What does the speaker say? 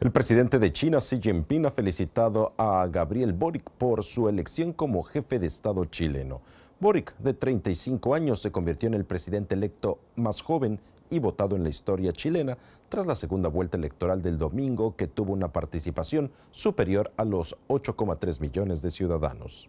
El presidente de China, Xi Jinping, ha felicitado a Gabriel Boric por su elección como jefe de Estado chileno. Boric, de 35 años, se convirtió en el presidente electo más joven y votado en la historia chilena tras la segunda vuelta electoral del domingo que tuvo una participación superior a los 8,3 millones de ciudadanos.